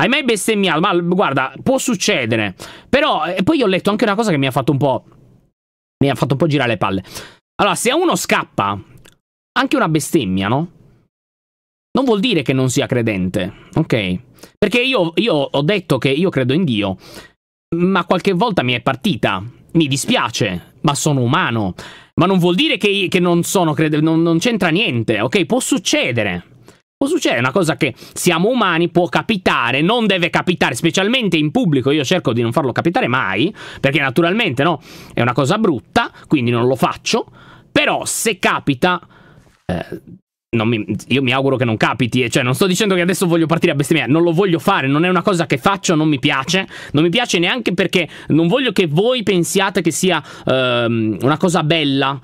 Hai mai bestemmiato? Ma guarda, può succedere. Però, e eh, poi ho letto anche una cosa che mi ha fatto un po'. Mi ha fatto un po' girare le palle. Allora, se a uno scappa, anche una bestemmia, no? Non vuol dire che non sia credente, ok? Perché io, io ho detto che io credo in Dio, ma qualche volta mi è partita. Mi dispiace, ma sono umano. Ma non vuol dire che, che non sono credente, non, non c'entra niente, ok? Può succedere. Può succedere, una cosa che siamo umani, può capitare, non deve capitare, specialmente in pubblico, io cerco di non farlo capitare mai, perché naturalmente no, è una cosa brutta, quindi non lo faccio, però se capita... Eh, mi, io mi auguro che non capiti, cioè non sto dicendo che adesso voglio partire a bestemmiare, non lo voglio fare, non è una cosa che faccio, non mi piace, non mi piace neanche perché non voglio che voi pensiate che sia ehm, una cosa bella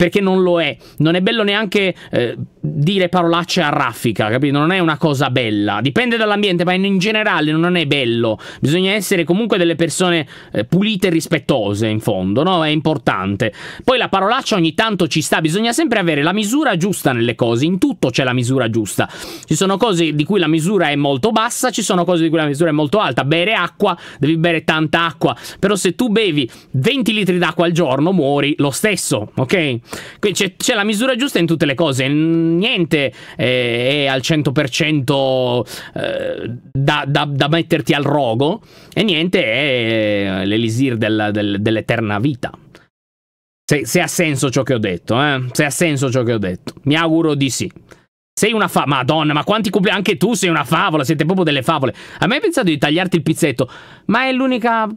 perché non lo è. Non è bello neanche eh, dire parolacce a raffica, capito? Non è una cosa bella. Dipende dall'ambiente, ma in generale non è bello. Bisogna essere comunque delle persone eh, pulite e rispettose, in fondo, no? È importante. Poi la parolaccia ogni tanto ci sta, bisogna sempre avere la misura giusta nelle cose, in tutto c'è la misura giusta. Ci sono cose di cui la misura è molto bassa, ci sono cose di cui la misura è molto alta. Bere acqua, devi bere tanta acqua, però se tu bevi 20 litri d'acqua al giorno muori lo stesso, ok? Quindi c'è, la misura giusta in tutte le cose, niente è, eh, è al 100% eh, da, da, da, metterti al rogo e niente è eh, l'elisir del, del, dell'eterna vita. Se, se, ha senso ciò che ho detto, eh? se ha senso ciò che ho detto, mi auguro di sì. Sei una favola. Madonna, ma quanti complimenti. Anche tu sei una favola. Siete proprio delle favole. Hai mai pensato di tagliarti il pizzetto? Ma è l'unica